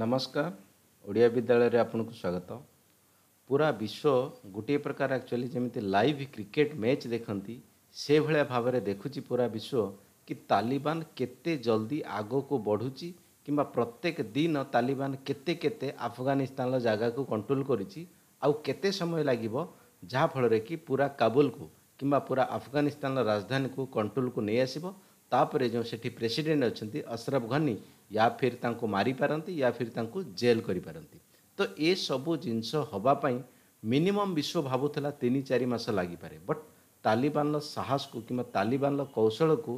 ନମସ୍କାର ଓଡ଼ିଆ ବିଦ୍ୟାଳୟରେ ଆପଣଙ୍କୁ ସ୍ୱାଗତ ପୁରା ବିଶ୍ୱ ଗୋଟିଏ ପ୍ରକାର ଆକ୍ଚୁଆଲି ଯେମିତି ଲାଇଭ୍ କ୍ରିକେଟ୍ ମ୍ୟାଚ୍ ଦେଖନ୍ତି ସେଭଳିଆ ଭାବରେ ଦେଖୁଛି ପୁରା ବିଶ୍ୱ କି ତାଲିବାନ କେତେ ଜଲ୍ଦି ଆଗକୁ ବଢ଼ୁଛି କିମ୍ବା ପ୍ରତ୍ୟେକ ଦିନ ତାଲିବାନ କେତେ କେତେ ଆଫଗାନିସ୍ତାନର ଜାଗାକୁ କଣ୍ଟ୍ରୋଲ୍ କରିଛି ଆଉ କେତେ ସମୟ ଲାଗିବ ଯାହାଫଳରେ କି ପୁରା କାବୁଲକୁ କିମ୍ବା ପୁରା ଆଫଗାନିସ୍ତାନର ରାଜଧାନୀକୁ କଣ୍ଟ୍ରୋଲକୁ ନେଇ ଆସିବ ତାପରେ ଯେଉଁ ସେଠି ପ୍ରେସିଡେଣ୍ଟ ଅଛନ୍ତି ଅସରଫ ଘନି या फिर ତାଙ୍କୁ ମାରିପାରନ୍ତି ୟା ଫିର୍ ତାଙ୍କୁ ଜେଲ୍ କରିପାରନ୍ତି ତ ଏସବୁ ଜିନିଷ ହେବା ପାଇଁ ମିନିମମ୍ ବିଶ୍ୱ ଭାବୁଥିଲା ତିନି ଚାରି ମାସ ଲାଗିପାରେ ବଟ୍ ତାଲିବାନର ସାହସକୁ କିମ୍ବା ତାଲିବାନର କୌଶଳକୁ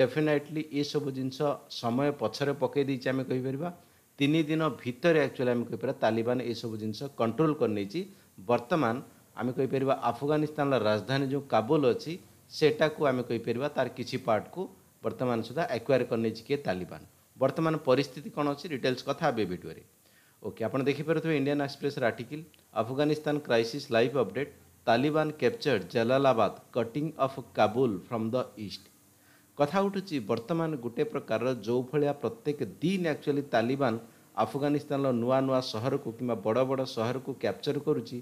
ଡେଫିନେଟଲି ଏସବୁ ଜିନିଷ ସମୟ ପଛରେ ପକାଇ ଦେଇଛି ଆମେ କହିପାରିବା ତିନି ଦିନ ଭିତରେ ଆକ୍ଚୁଆଲି ଆମେ କହିପାରିବା ତାଲିବାନ ଏସବୁ ଜିନିଷ କଣ୍ଟ୍ରୋଲ କରିନେଇଛି ବର୍ତ୍ତମାନ ଆମେ କହିପାରିବା ଆଫଗାନିସ୍ତାନର ରାଜଧାନୀ ଯେଉଁ କାବୁଲ ଅଛି ସେଟାକୁ ଆମେ କହିପାରିବା ତାର କିଛି ପାର୍ଟକୁ ବର୍ତ୍ତମାନ ସୁଦ୍ଧା ଆକ୍ୱାର କରିନେଇଛି କିଏ ତାଲିବାନ ବର୍ତ୍ତମାନ ପରିସ୍ଥିତି କ'ଣ ଅଛି ଡିଟେଲ୍ସ କଥା ହେବେ ଭିଡ଼ିଓରେ ଓକେ ଆପଣ ଦେଖିପାରୁଥିବେ ଇଣ୍ଡିଆନ୍ ଏକ୍ସପ୍ରେସ୍ର article Afghanistan crisis live update Taliban captured Jalalabad cutting off Kabul from the east କଥା ଉଠୁଛି ବର୍ତ୍ତମାନ ଗୋଟେ ପ୍ରକାରର ଯେଉଁ ଭଳିଆ ପ୍ରତ୍ୟେକ ଦିନ ଆକ୍ଚୁଆଲି ତାଲିବାନ ଆଫଗାନିସ୍ତାନର ନୂଆ ନୂଆ ସହରକୁ କିମ୍ବା ବଡ଼ ବଡ଼ ସହରକୁ କ୍ୟାପ୍ଚର କରୁଛି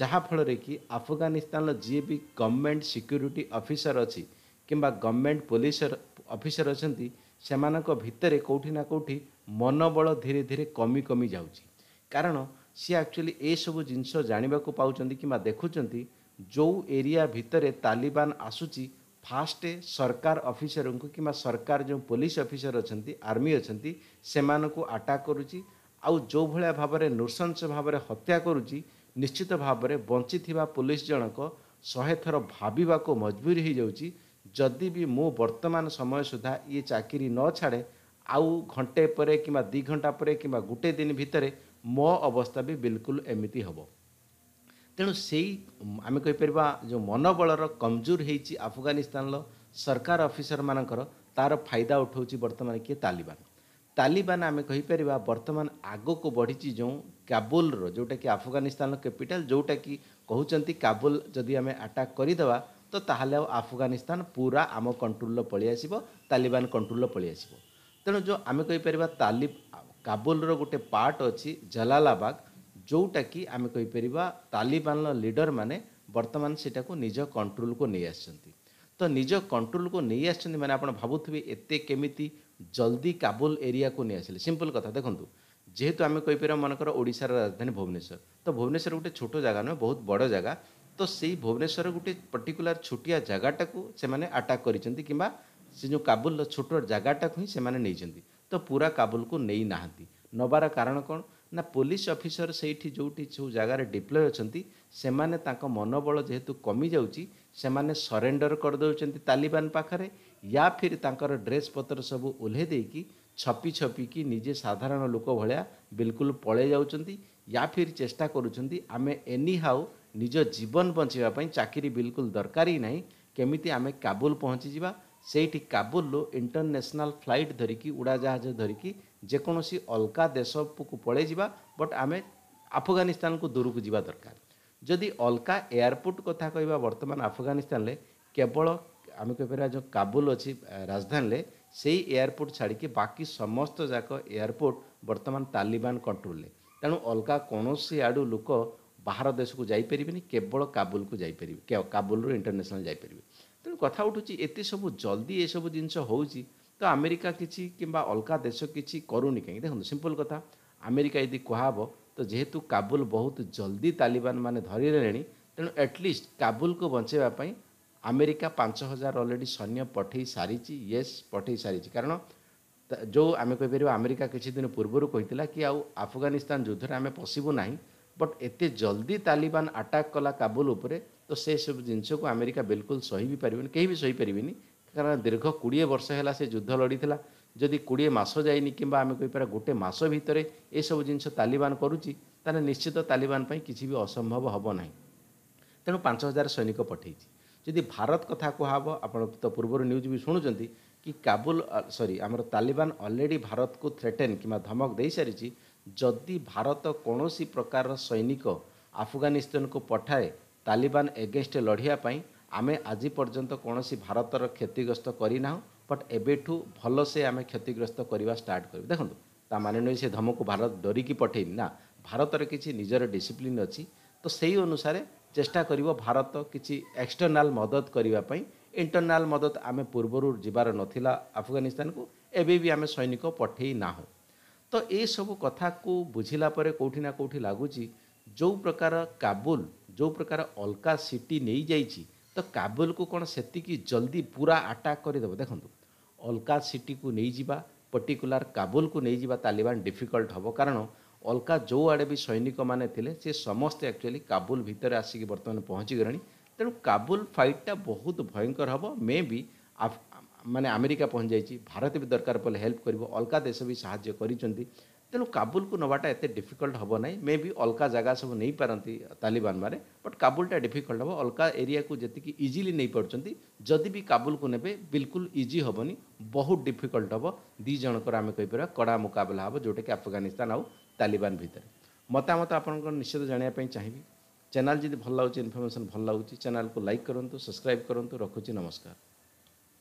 ଯାହାଫଳରେ କି ଆଫଗାନିସ୍ତାନର ଯିଏ ବି ଗଭର୍ଣ୍ଣମେଣ୍ଟ ସିକ୍ୟୁରିଟି ଅଫିସର ଅଛି କିମ୍ବା ଗଭର୍ଣ୍ଣମେଣ୍ଟ ପୋଲିସ ଅଫିସର ଅଛନ୍ତି ସେମାନଙ୍କ ଭିତରେ କେଉଁଠି ନା କେଉଁଠି ମନୋବଳ ଧୀରେ ଧୀରେ କମି କମି ଯାଉଛି କାରଣ ସିଏ ଆକ୍ଚୁଆଲି ଏସବୁ ଜିନିଷ ଜାଣିବାକୁ ପାଉଛନ୍ତି କିମ୍ବା ଦେଖୁଛନ୍ତି ଯେଉଁ ଏରିଆ ଭିତରେ ତାଲିବାନ ଆସୁଛି ଫାଷ୍ଟ ସରକାର ଅଫିସରଙ୍କୁ କିମ୍ବା ସରକାର ଯେଉଁ ପୋଲିସ ଅଫିସର ଅଛନ୍ତି ଆର୍ମି ଅଛନ୍ତି ସେମାନଙ୍କୁ ଆଟାକ୍ କରୁଛି ଆଉ ଯେଉଁ ଭଳିଆ ଭାବରେ ନୃଶଂସ ଭାବରେ ହତ୍ୟା କରୁଛି ନିଶ୍ଚିତ ଭାବରେ ବଞ୍ଚିଥିବା ପୋଲିସ ଜଣକ ଶହେ ଥର ଭାବିବାକୁ ମଜବୁରୀ ହୋଇଯାଉଛି ଯଦି ବି ମୁଁ ବର୍ତ୍ତମାନ ସମୟ ସୁଦ୍ଧା ଇଏ ଚାକିରି ନ ଛାଡ଼େ ଆଉ ଘଣ୍ଟେ ପରେ କିମ୍ବା ଦୁଇ ଘଣ୍ଟା ପରେ କିମ୍ବା ଗୋଟେ ଦିନ ଭିତରେ ମୋ ଅବସ୍ଥା ବି ବିଲକୁଲ ଏମିତି ହେବ ତେଣୁ ସେଇ ଆମେ କହିପାରିବା ଯେଉଁ ମନୋବଳର କମଜୋର ହେଇଛି ଆଫଗାନିସ୍ତାନର ସରକାର ଅଫିସରମାନଙ୍କର ତା'ର ଫାଇଦା ଉଠାଉଛି ବର୍ତ୍ତମାନ କିଏ ତାଲିବାନ ତାଲିବାନ ଆମେ କହିପାରିବା ବର୍ତ୍ତମାନ ଆଗକୁ ବଢ଼ିଛି ଯେଉଁ କାବୁଲର ଯେଉଁଟାକି ଆଫଗାନିସ୍ତାନର କ୍ୟାପିଟାଲ ଯେଉଁଟାକି କହୁଛନ୍ତି କାବୁଲ ଯଦି ଆମେ ଆଟାକ୍ କରିଦେବା ତ ତାହେଲେ ଆଉ ଆଫଗାନିସ୍ତାନ ପୁରା ଆମ କଣ୍ଟ୍ରୋଲର ପଳେଇ ଆସିବ ତାଲିବାନ କଣ୍ଟ୍ରୋଲର ପଳେଇ ଆସିବ ତେଣୁ ଯେଉଁ ଆମେ କହିପାରିବା ତାଲିବ କାବୁଲର ଗୋଟେ ପାର୍ଟ ଅଛି ଜଲାଲାବାଗ ଯେଉଁଟାକି ଆମେ କହିପାରିବା ତାଲିବାନର ଲିଡ଼ରମାନେ ବର୍ତ୍ତମାନ ସେଟାକୁ ନିଜ କଣ୍ଟ୍ରୋଲକୁ ନେଇ ଆସିଛନ୍ତି ତ ନିଜ କଣ୍ଟ୍ରୋଲକୁ ନେଇ ଆସିଛନ୍ତି ମାନେ ଆପଣ ଭାବୁଥିବେ ଏତେ କେମିତି ଜଲ୍ଦି କାବୁଲ ଏରିଆକୁ ନେଇ ଆସିଲେ ସିମ୍ପଲ୍ କଥା ଦେଖନ୍ତୁ ଯେହେତୁ ଆମେ କହିପାରିବା ମନେକର ଓଡ଼ିଶାର ରାଜଧାନୀ ଭୁବନେଶ୍ୱର ତ ଭୁବନେଶ୍ୱର ଗୋଟେ ଛୋଟ ଜାଗା ନୁହେଁ ବହୁତ ବଡ଼ ଜାଗା ତ ସେଇ ଭୁବନେଶ୍ୱର ଗୋଟିଏ ପର୍ଟିକୁଲାର ଛୋଟିଆ ଜାଗାଟାକୁ ସେମାନେ ଆଟାକ୍ କରିଛନ୍ତି କିମ୍ବା ସେ ଯେଉଁ କାବୁଲର ଛୋଟ ଜାଗାଟାକୁ ହିଁ ସେମାନେ ନେଇଛନ୍ତି ତ ପୁରା କାବୁଲକୁ ନେଇନାହାନ୍ତି ନେବାର କାରଣ କ'ଣ ନା ପୋଲିସ ଅଫିସର ସେଇଠି ଯେଉଁଠି ଯେଉଁ ଜାଗାରେ ଡିପ୍ଲୟ ଅଛନ୍ତି ସେମାନେ ତାଙ୍କ ମନୋବଳ ଯେହେତୁ କମିଯାଉଛି ସେମାନେ ସରେଣ୍ଡର କରିଦେଉଛନ୍ତି ତାଲିବାନ ପାଖରେ ୟା ଫିର୍ ତାଙ୍କର ଡ୍ରେସ୍ ପତ୍ର ସବୁ ଓହ୍ଲେଇ ଦେଇକି ଛପି ଛପିକି ନିଜେ ସାଧାରଣ ଲୋକ ଭଳିଆ ବିଲକୁଲ ପଳେଇ ଯାଉଛନ୍ତି ୟା ଫିର୍ ଚେଷ୍ଟା କରୁଛନ୍ତି ଆମେ ଏନି ହାଉ ନିଜ ଜୀବନ ବଞ୍ଚାଇବା ପାଇଁ ଚାକିରି ବିଲକୁଲ ଦରକାର ହିଁ ନାହିଁ କେମିତି ଆମେ କାବୁଲ ପହଞ୍ଚିଯିବା ସେଇଠି କାବୁଲରୁ ଇଣ୍ଟରନ୍ୟାସନାଲ୍ ଫ୍ଲାଇଟ୍ ଧରିକି ଉଡ଼ାଜାହାଜ ଧରିକି ଯେକୌଣସି ଅଲଗା ଦେଶକୁ ପଳାଇଯିବା ବଟ୍ ଆମେ ଆଫଗାନିସ୍ତାନକୁ ଦୂରକୁ ଯିବା ଦରକାର ଯଦି ଅଲଗା ଏୟାରପୋର୍ଟ କଥା କହିବା ବର୍ତ୍ତମାନ ଆଫଗାନିସ୍ତାନରେ କେବଳ ଆମେ କହିପାରିବା ଯେଉଁ କାବୁଲ ଅଛି ରାଜଧାନୀରେ ସେଇ ଏୟାରପୋର୍ଟ ଛାଡ଼ିକି ବାକି ସମସ୍ତ ଯାକ ଏୟାରପୋର୍ଟ ବର୍ତ୍ତମାନ ତାଲିବାନ କଣ୍ଟ୍ରୋଲରେ ତେଣୁ ଅଲଗା କୌଣସି ଆଡ଼ୁ ଲୋକ ବାହାର ଦେଶକୁ ଯାଇପାରିବେନି କେବଳ କାବୁଲକୁ ଯାଇପାରିବେ କାବୁଲରୁ ଇଣ୍ଟରନ୍ୟାସନାଲ୍ ଯାଇପାରିବେ ତେଣୁ କଥା ଉଠୁଛି ଏତେ ସବୁ ଜଲ୍ଦି ଏସବୁ ଜିନିଷ ହେଉଛି ତ ଆମେରିକା କିଛି କିମ୍ବା ଅଲଗା ଦେଶ କିଛି କରୁନି କାହିଁକି ଦେଖନ୍ତୁ ସିମ୍ପଲ୍ କଥା ଆମେରିକା ଯଦି କୁହାହେବ ତ ଯେହେତୁ କାବୁଲ ବହୁତ ଜଲ୍ଦି ତାଲିବାନ ମାନେ ଧରିଲେଣି ତେଣୁ ଆଟଲିଷ୍ଟ କାବୁଲକୁ ବଞ୍ଚାଇବା ପାଇଁ ଆମେରିକା ପାଞ୍ଚ ହଜାର ଅଲରେଡ଼ି ସୈନ୍ୟ ପଠାଇ ସାରିଛି ୟେସ୍ ପଠାଇ ସାରିଛି କାରଣ ଯେଉଁ ଆମେ କହିପାରିବା ଆମେରିକା କିଛି ଦିନ ପୂର୍ବରୁ କହିଥିଲା କି ଆଉ ଆଫଗାନିସ୍ତାନ ଯୁଦ୍ଧରେ ଆମେ ପଶିବୁ ନାହିଁ बट एत जल्दी तालिबान आटाक् कला काबुल तो से सब जिनस आमेरिका बिल्कुल सही भी पारे कहीं भी सही पारे कारण दीर्घ कोड़े वर्ष है से युद्ध लड़ीला जदि कोड़े मस जाए कि आम कहीपर गोटे मस भितर ये सब जिनस तालिबान करुच्ची ତାହେଲେ ନିଶ୍ଚିତ ତାଲିବାନ ପାଇଁ କିଛି ବି ଅସମ୍ଭବ ହେବ पांच हजार सैनिक ହଜାର जदि भारत ଯଦି ଭାରତ କଥା କୁହାହେବ ଆପଣ ତ ପୂର୍ବରୁ ନ୍ୟୁଜ୍ ବି ଶୁଣୁଛନ୍ତି କି କାବୁଲ ସରି ଆମର ତାଲିବାନ ଅଲରେଡ଼ି ଭାରତକୁ ଥ୍ରେଟେନ୍ दे सारी जदि भारत कौन सी प्रकार सैनिक आफगानिस्तान को पठाए तालिबान एगेस्ट लड़ापी आम आज पर्यटन कौन भारत क्षतिग्रस्त करना बट एबू भल से आम क्षतिग्रस्त करवा स्टार्ट कर देखो ता मान नुए से धमक भारत डरिकी पठेनि ना भारत किसी निजर डिसीप्लीन अच्छी तो से अनुसार चेष्टा कर भारत किसी एक्सटर्नाल मदद करने इंटरनाल मदद आम पूर्वर जबार नाला आफगानिस्तान को एबी आम सैनिक पठेनाहूँ ତ ଏସବୁ କଥାକୁ ବୁଝିଲା ପରେ କେଉଁଠି ନା କେଉଁଠି ଲାଗୁଛି ଯେଉଁ ପ୍ରକାର କାବୁଲ ଯେଉଁ ପ୍ରକାର ଅଲଗା ସିଟି ନେଇଯାଇଛି ତ କାବୁଲକୁ କ'ଣ ସେତିକି ଜଲ୍ଦି ପୁରା ଆଟାକ୍ କରିଦେବ ଦେଖନ୍ତୁ ଅଲଗା ସିଟିକୁ ନେଇଯିବା ପର୍ଟିକୁଲାର କାବୁଲକୁ ନେଇଯିବା ତାଲିବାନ ଡିଫିକଲ୍ଟ ହେବ କାରଣ ଅଲଗା ଯେଉଁ ଆଡ଼େ ବି ସୈନିକମାନେ ଥିଲେ ସେ ସମସ୍ତେ ଆକ୍ଚୁଆଲି କାବୁଲ ଭିତରେ ଆସିକି ବର୍ତ୍ତମାନ ପହଞ୍ଚିଗଲେଣି ତେଣୁ କାବୁଲ ଫାଇଟ୍ଟା ବହୁତ ଭୟଙ୍କର ହେବ ମେ ବି ଆଫ୍ मानने आमेरिका पहुँच जा भारत भी दरकार पड़े हेल्प कर अलका देश भी साय कर तेणु काबुल को नवाटा एत डिफिकल्ट हम ना मे भी अलका जगह सब नहीं पारती तालिबान मैंने बट काबुलटा डिफिकल्ट हम अलग एरिया को जीक इजिली नहीं पार्टी जदि भी काबुल को ने बिल्कुल इजी हेनी बहुत डिफिकल्ट हम दीजकर आम कहींपर कड़ा मुकबिला हम जोटा कि आफगानिस्तान आलिबान भितर मतामत निश्चित जानापी चाहिए चैनल जी भल लगे इनफर्मेसन भल लगुच चैनल को लाइक करूँ सब्सक्राइब करूँ रखुच्छी नमस्कार